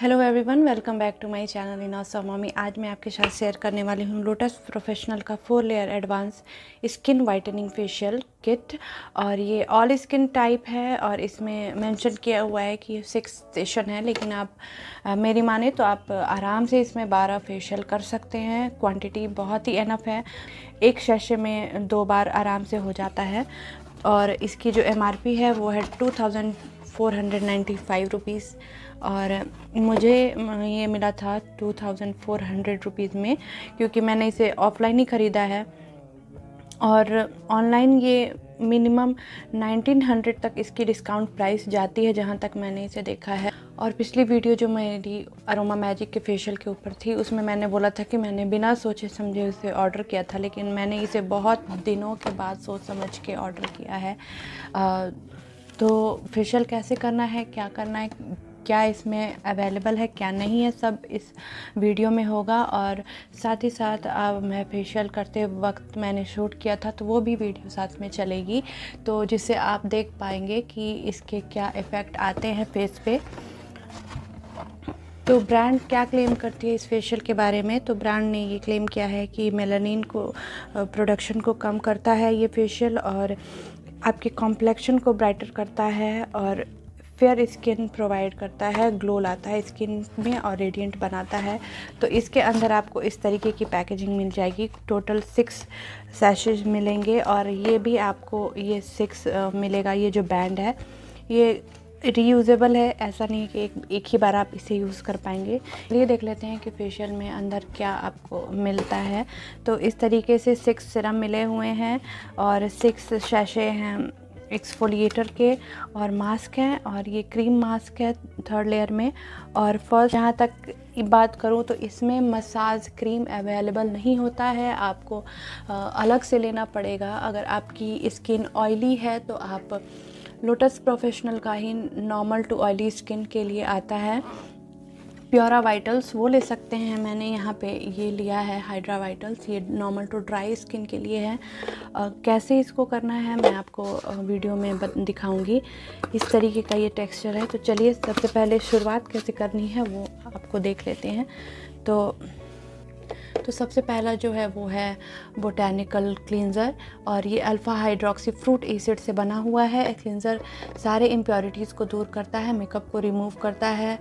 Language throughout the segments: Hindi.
hello everyone welcome back to my channel in awesome mummy आज मैं आपके साथ शेयर करने वाली हूँ लोटस प्रोफेशनल का four layer advance skin whitening facial kit और ये ऑल स्किन टाइप है और इसमें मेंशन किया हुआ है कि सिक्स सेशन है लेकिन आप आ, मेरी माने तो आप आराम से इसमें बारह फेशियल कर सकते हैं क्वान्टिटी बहुत ही एनफ है एक शेषे में दो बार आराम से हो जाता है और इसकी जो एम है वो है two thousand four hundred ninety five rupees और मुझे ये मिला था two thousand four hundred rupees में क्योंकि मैंने इसे ऑफ़लाइन ही ख़रीदा है और ऑनलाइन ये मिनिमम 1900 तक इसकी डिस्काउंट प्राइस जाती है जहाँ तक मैंने इसे देखा है और पिछली वीडियो जो मेरी अरोमा मैजिक के फेशियल के ऊपर थी उसमें मैंने बोला था कि मैंने बिना सोचे समझे उसे ऑर्डर किया था लेकिन मैंने इसे बहुत दिनों के बाद सोच समझ के ऑर्डर किया है आ, तो फेशियल कैसे करना है क्या करना है क्या इसमें अवेलेबल है क्या नहीं है सब इस वीडियो में होगा और साथ ही साथ अब मैं फेशियल करते वक्त मैंने शूट किया था तो वो भी वीडियो साथ में चलेगी तो जिससे आप देख पाएंगे कि इसके क्या इफ़ेक्ट आते हैं फेस पे तो ब्रांड क्या क्लेम करती है इस फेशियल के बारे में तो ब्रांड ने ये क्लेम किया है कि मेलानिन को प्रोडक्शन को कम करता है ये फेशियल और आपके कॉम्प्लेक्शन को ब्राइटर करता है और फेयर स्किन प्रोवाइड करता है ग्लो लाता है स्किन में और रेडिएंट बनाता है तो इसके अंदर आपको इस तरीके की पैकेजिंग मिल जाएगी टोटल सिक्स सैशेज मिलेंगे और ये भी आपको ये सिक्स मिलेगा ये जो बैंड है ये रीयूज़ेबल है ऐसा नहीं कि एक एक ही बार आप इसे यूज़ कर पाएंगे ये देख लेते हैं कि फेशियल में अंदर क्या आपको मिलता है तो इस तरीके से सिक्स सिरम मिले हुए हैं और सिक्स शैशे हैं एक्सफोलिएटर के और मास्क हैं और ये क्रीम मास्क है थर्ड लेयर में और फर्स्ट जहाँ तक बात करूँ तो इसमें मसाज क्रीम अवेलेबल नहीं होता है आपको अलग से लेना पड़ेगा अगर आपकी स्किन ऑयली है तो आप लोटस प्रोफेशनल का ही नॉर्मल टू ऑयली स्किन के लिए आता है प्योरा वाइटल्स वो ले सकते हैं मैंने यहाँ पे ये लिया है हाइड्रा वाइटल्स ये नॉर्मल टू ड्राई स्किन के लिए है आ, कैसे इसको करना है मैं आपको वीडियो में दिखाऊंगी इस तरीके का ये टेक्सचर है तो चलिए सबसे पहले शुरुआत कैसे करनी है वो आपको देख लेते हैं तो तो सबसे पहला जो है वो है बोटैनिकल क्लिनज़र और ये अल्फ़ा हाइड्रोक्सी फ्रूट एसिड से बना हुआ है क्लिनज़र सारे इम्प्योरिटीज़ को दूर करता है मेकअप को रिमूव करता है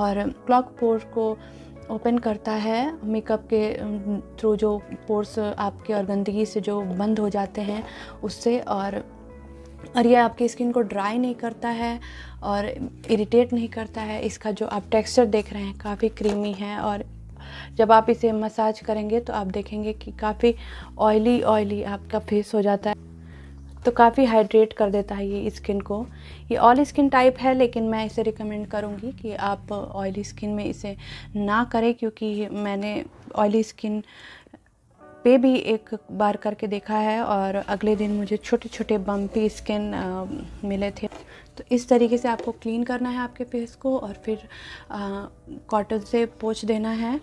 और क्लॉक पोर को ओपन करता है मेकअप के थ्रू जो पोर्स आपके और गंदगी से जो बंद हो जाते हैं उससे और और ये आपकी स्किन को ड्राई नहीं करता है और इरिटेट नहीं करता है इसका जो आप टेक्सचर देख रहे हैं काफ़ी क्रीमी है और जब आप इसे मसाज करेंगे तो आप देखेंगे कि काफ़ी ऑयली ऑयली आपका फेस हो जाता है तो काफ़ी हाइड्रेट कर देता है ये स्किन को ये ऑल स्किन टाइप है लेकिन मैं इसे रिकमेंड करूँगी कि आप ऑयली स्किन में इसे ना करें क्योंकि मैंने ऑयली स्किन पे भी एक बार करके देखा है और अगले दिन मुझे छोटे छोटे बम्पी स्किन मिले थे तो इस तरीके से आपको क्लीन करना है आपके फेस को और फिर कॉटन से पोछ देना है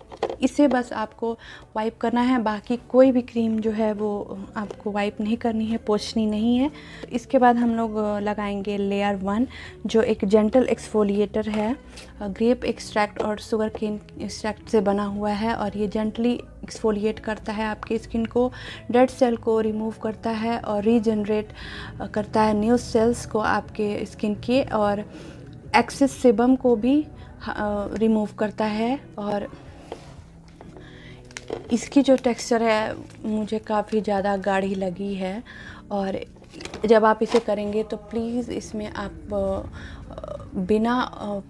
इसे बस आपको वाइप करना है बाकी कोई भी क्रीम जो है वो आपको वाइप नहीं करनी है पोछनी नहीं है इसके बाद हम लोग लगाएंगे लेयर वन जो एक जेंटल एक्सफोलिएटर है ग्रेप एक्सट्रैक्ट और शुगर केन एक्सट्रैक्ट से बना हुआ है और ये जेंटली एक्सफोलिएट करता है आपकी स्किन को डेड सेल को रिमूव करता है और रीजनरेट करता है न्यू सेल्स को आपके स्किन के और एक्सेस सिबम को भी रिमूव करता है और इसकी जो टेक्सचर है मुझे काफ़ी ज़्यादा गाढ़ी लगी है और जब आप इसे करेंगे तो प्लीज़ इसमें आप बिना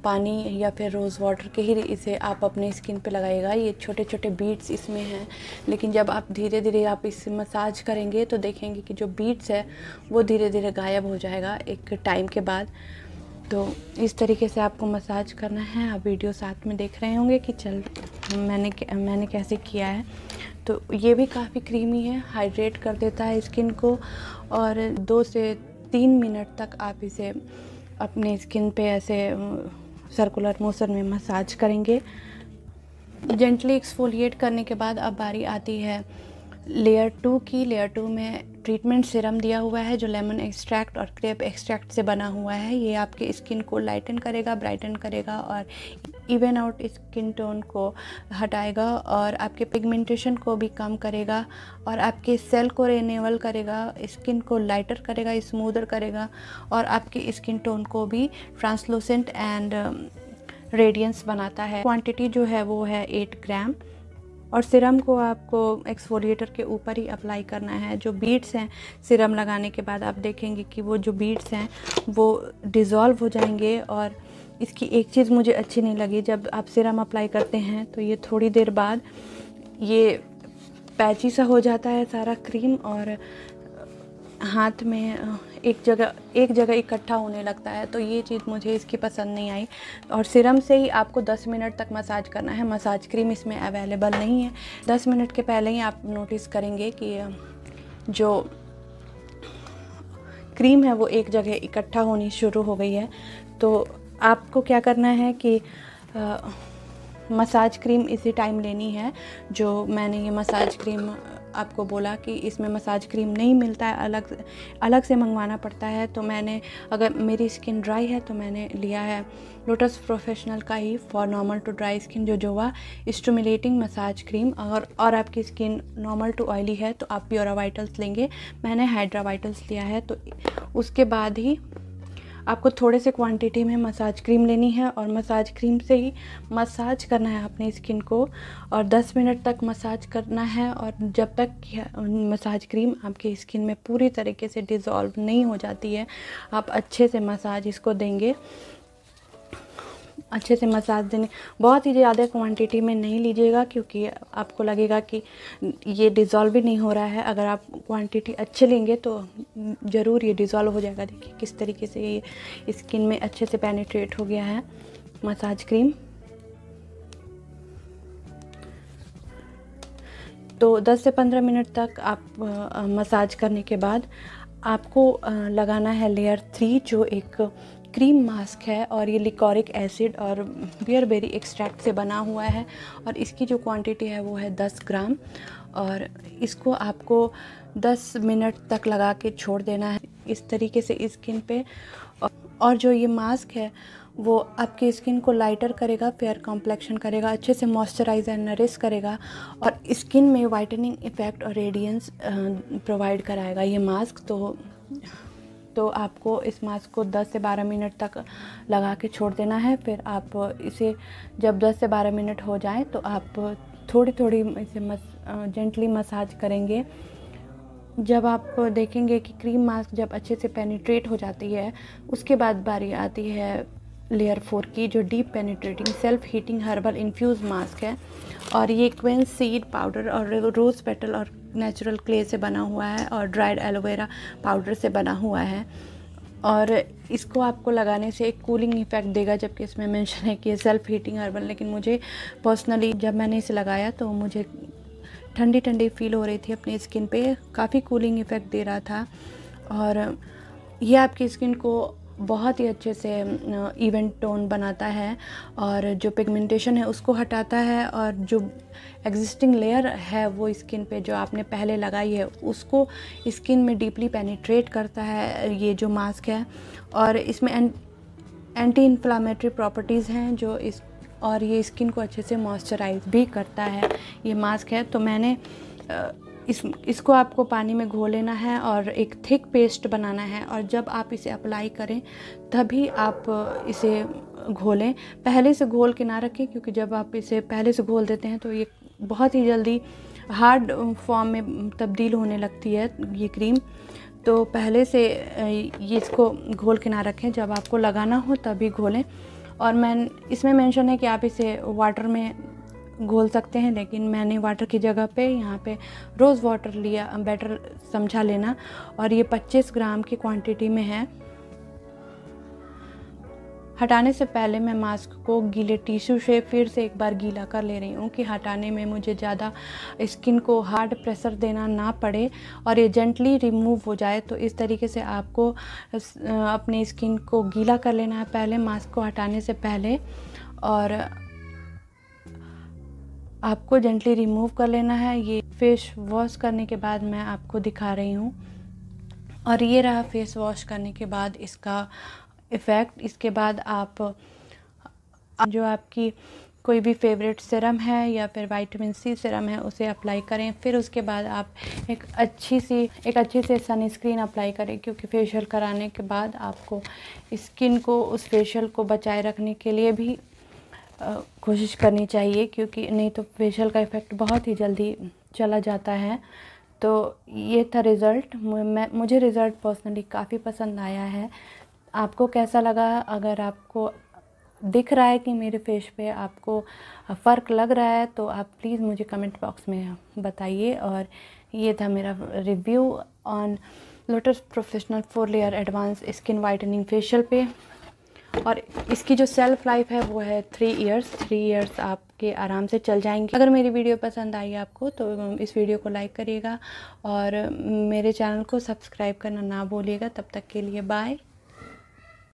पानी या फिर रोज़ वाटर के ही इसे आप अपने स्किन पे लगाइएगा ये छोटे छोटे बीट्स इसमें हैं लेकिन जब आप धीरे धीरे आप इसे मसाज करेंगे तो देखेंगे कि जो बीट्स है वो धीरे धीरे गायब हो जाएगा एक टाइम के बाद तो इस तरीके से आपको मसाज करना है आप वीडियो साथ में देख रहे होंगे कि चल मैंने मैंने कैसे किया है तो ये भी काफ़ी क्रीमी है हाइड्रेट कर देता है स्किन को और दो से तीन मिनट तक आप इसे अपने स्किन पे ऐसे सर्कुलर मोशन में मसाज करेंगे जेंटली एक्सफोलिएट करने के बाद अब बारी आती है लेयर टू की लेयर टू में ट्रीटमेंट सिरम दिया हुआ है जो लेमन एक्सट्रैक्ट और क्रेप एक्सट्रैक्ट से बना हुआ है ये आपकी स्किन को लाइटन करेगा ब्राइटन करेगा और इवन आउट स्किन टोन को हटाएगा और आपके पिगमेंटेशन को भी कम करेगा और आपके सेल को रेनेवल करेगा स्किन को लाइटर करेगा स्मूदर करेगा और आपके स्किन टोन को भी ट्रांसलूसेंट एंड रेडियंस बनाता है क्वांटिटी जो है वो है एट ग्राम और सिरम को आपको एक्सफोलिएटर के ऊपर ही अप्लाई करना है जो बीट्स हैं सिरम लगाने के बाद आप देखेंगे कि वो जो बीट्स हैं वो डिज़ोल्व हो जाएंगे और इसकी एक चीज़ मुझे अच्छी नहीं लगी जब आप सिरम अप्लाई करते हैं तो ये थोड़ी देर बाद ये पैची सा हो जाता है सारा क्रीम और हाथ में एक जगह एक जगह इकट्ठा होने लगता है तो ये चीज़ मुझे इसकी पसंद नहीं आई और सिरम से ही आपको 10 मिनट तक मसाज करना है मसाज क्रीम इसमें अवेलेबल नहीं है 10 मिनट के पहले ही आप नोटिस करेंगे कि जो क्रीम है वो एक जगह इकट्ठा होनी शुरू हो गई है तो आपको क्या करना है कि आ, मसाज क्रीम इसी टाइम लेनी है जो मैंने ये मसाज क्रीम आपको बोला कि इसमें मसाज क्रीम नहीं मिलता है अलग अलग से मंगवाना पड़ता है तो मैंने अगर मेरी स्किन ड्राई है तो मैंने लिया है लोटस प्रोफेशनल का ही for normal to dry skin जो जो हुआ स्टूमिलेटिंग मसाज क्रीम अगर और आपकी स्किन नॉर्मल टू ऑयली है तो आप प्योरा वाइटल्स लेंगे मैंने हाइड्रा वाइटल्स लिया है तो उसके बाद ही आपको थोड़े से क्वांटिटी में मसाज क्रीम लेनी है और मसाज क्रीम से ही मसाज करना है अपने स्किन को और 10 मिनट तक मसाज करना है और जब तक मसाज क्रीम आपके स्किन में पूरी तरीके से डिज़ोल्व नहीं हो जाती है आप अच्छे से मसाज इसको देंगे अच्छे से मसाज देने बहुत ही ज़्यादा क्वांटिटी में नहीं लीजिएगा क्योंकि आपको लगेगा कि ये डिज़ोल्व भी नहीं हो रहा है अगर आप क्वांटिटी अच्छे लेंगे तो ज़रूर ये डिज़ोल्व हो जाएगा देखिए किस तरीके से ये स्किन में अच्छे से पेनिट्रेट हो गया है मसाज क्रीम तो 10 से 15 मिनट तक आप मसाज करने के बाद आपको लगाना है लेयर थ्री जो एक क्रीम मास्क है और ये लिकोरिक एसिड और बेरी एक्सट्रैक्ट से बना हुआ है और इसकी जो क्वांटिटी है वो है दस ग्राम और इसको आपको दस मिनट तक लगा के छोड़ देना है इस तरीके से स्किन पे और जो ये मास्क है वो आपकी स्किन को लाइटर करेगा फेयर कॉम्प्लेक्शन करेगा अच्छे से मॉइस्चराइज एंड नरिश करेगा और स्किन में वाइटनिंग इफ़ेक्ट और रेडियंस प्रोवाइड कराएगा ये मास्क तो तो आपको इस मास्क को 10 से 12 मिनट तक लगा के छोड़ देना है फिर आप इसे जब 10 से 12 मिनट हो जाए तो आप थोड़ी थोड़ी इसे मस जेंटली मसाज करेंगे जब आप देखेंगे कि क्रीम मास्क जब अच्छे से पेनिट्रेट हो जाती है उसके बाद बारी आती है लेयर फोर की जो deep penetrating self heating herbal infused mask है और ये क्वेंस सीड पाउडर और रोज़ पेटल और नेचुरल क्ले से बना हुआ है और ड्राइड एलोवेरा पाउडर से बना हुआ है और इसको आपको लगाने से एक कूलिंग इफेक्ट देगा जबकि इसमें मेंशन है कि सेल्फ़ हीटिंग हर्बल लेकिन मुझे पर्सनली जब मैंने इसे लगाया तो मुझे ठंडी ठंडी फील हो रही थी अपनी स्किन पे काफ़ी कूलिंग इफ़ेक्ट दे रहा था और ये आपकी स्किन को बहुत ही अच्छे से इवेंट टोन बनाता है और जो पिगमेंटेशन है उसको हटाता है और जो एग्जिस्टिंग लेयर है वो स्किन पे जो आपने पहले लगाई है उसको स्किन में डीपली पेनिट्रेट करता है ये जो मास्क है और इसमें एंटी इन्फ्लामेटरी प्रॉपर्टीज़ हैं जो इस और ये स्किन को अच्छे से मॉइस्चराइज भी करता है ये मास्क है तो मैंने इस इसको आपको पानी में घो लेना है और एक थिक पेस्ट बनाना है और जब आप इसे अप्लाई करें तभी आप इसे घोलें पहले से घोल के ना रखें क्योंकि जब आप इसे पहले से घोल देते हैं तो ये बहुत ही जल्दी हार्ड फॉर्म में तब्दील होने लगती है ये क्रीम तो पहले से ये इसको घोल के ना रखें जब आपको लगाना हो तभी घोलें और मैं इसमें मेंशन है कि आप इसे वाटर में घोल सकते हैं लेकिन मैंने वाटर की जगह पे यहाँ पे रोज़ वाटर लिया बेटर समझा लेना और ये 25 ग्राम की क्वांटिटी में है हटाने से पहले मैं मास्क को गीले टिश्यू से फिर से एक बार गीला कर ले रही हूँ कि हटाने में मुझे ज़्यादा स्किन को हार्ड प्रेशर देना ना पड़े और ये जेंटली रिमूव हो जाए तो इस तरीके से आपको अपने स्किन को गीला कर लेना है पहले मास्क को हटाने से पहले और आपको जेंटली रिमूव कर लेना है ये फेस वॉश करने के बाद मैं आपको दिखा रही हूँ और ये रहा फेस वॉश करने के बाद इसका इफ़ेक्ट इसके बाद आप जो आपकी कोई भी फेवरेट सिरम है या फिर वाइटमिन सी सिरम है उसे अप्लाई करें फिर उसके बाद आप एक अच्छी सी एक अच्छी से सनस्क्रीन अप्लाई करें क्योंकि फेशियल कराने के बाद आपको स्किन को उस फेशियल को बचाए रखने के लिए भी कोशिश करनी चाहिए क्योंकि नहीं तो फेशियल का इफ़ेक्ट बहुत ही जल्दी चला जाता है तो ये था रिज़ल्ट मैं मुझे रिज़ल्ट पर्सनली काफ़ी पसंद आया है आपको कैसा लगा अगर आपको दिख रहा है कि मेरे फेस पे आपको फ़र्क लग रहा है तो आप प्लीज़ मुझे कमेंट बॉक्स में बताइए और ये था मेरा review on Lotus Professional four layer advance skin whitening facial पे और इसकी जो सेल्फ लाइफ है वो है थ्री इयर्स थ्री इयर्स आपके आराम से चल जाएंगे अगर मेरी वीडियो पसंद आई आपको तो इस वीडियो को लाइक करिएगा और मेरे चैनल को सब्सक्राइब करना ना भूलिएगा तब तक के लिए बाय